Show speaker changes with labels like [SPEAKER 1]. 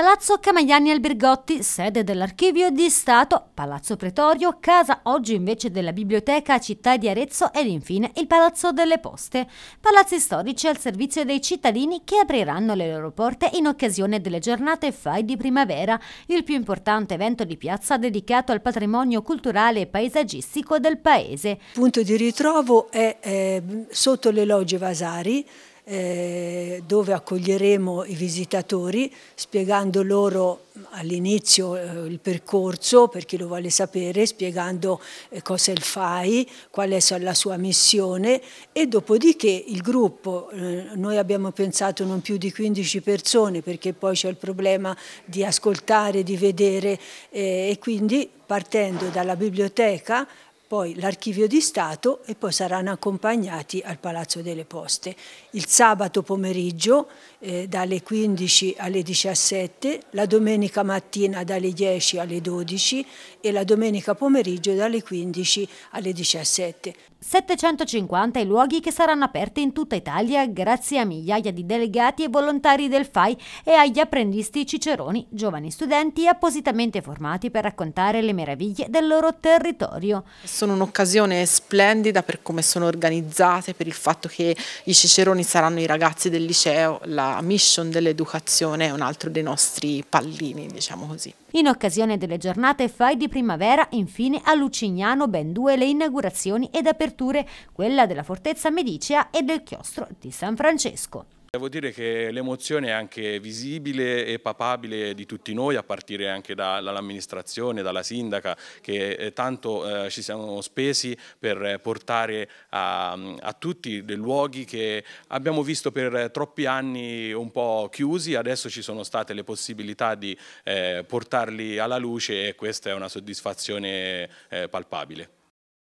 [SPEAKER 1] Palazzo Camagliani Albergotti, sede dell'Archivio di Stato, Palazzo Pretorio, casa oggi invece della Biblioteca Città di Arezzo ed infine il Palazzo delle Poste, palazzi storici al servizio dei cittadini che apriranno le loro porte in occasione delle giornate FAI di primavera, il più importante evento di piazza dedicato al patrimonio culturale e paesaggistico del paese. Il
[SPEAKER 2] punto di ritrovo è eh, sotto le logge Vasari, eh, dove accoglieremo i visitatori spiegando loro all'inizio eh, il percorso per chi lo vuole sapere, spiegando eh, cosa è il FAI, qual è la sua missione e dopodiché il gruppo, noi abbiamo pensato non più di 15 persone perché poi c'è il problema di ascoltare, di vedere e quindi partendo dalla biblioteca poi l'Archivio di Stato e poi saranno accompagnati al Palazzo delle Poste. Il sabato pomeriggio eh, dalle 15 alle 17, la domenica mattina dalle 10 alle 12 e la domenica pomeriggio
[SPEAKER 1] dalle 15 alle 17. 750 i luoghi che saranno aperti in tutta Italia grazie a migliaia di delegati e volontari del FAI e agli apprendisti ciceroni, giovani studenti appositamente formati per raccontare le meraviglie del loro
[SPEAKER 3] territorio sono un'occasione splendida per come sono organizzate, per il fatto che i ciceroni saranno i ragazzi del liceo, la mission dell'educazione è un altro dei nostri pallini, diciamo così.
[SPEAKER 1] In occasione delle giornate FAI di primavera, infine a Lucignano ben due le inaugurazioni ed aperture, quella della fortezza medicea e del chiostro di San Francesco.
[SPEAKER 4] Devo dire che l'emozione è anche visibile e papabile di tutti noi, a partire anche dall'amministrazione, dalla sindaca, che eh, tanto eh, ci siamo spesi per portare a, a, tutti dei luoghi che abbiamo visto per troppi anni un po' chiusi, adesso ci sono state le possibilità di eh, portarli alla luce e questa è una soddisfazione eh, palpabile.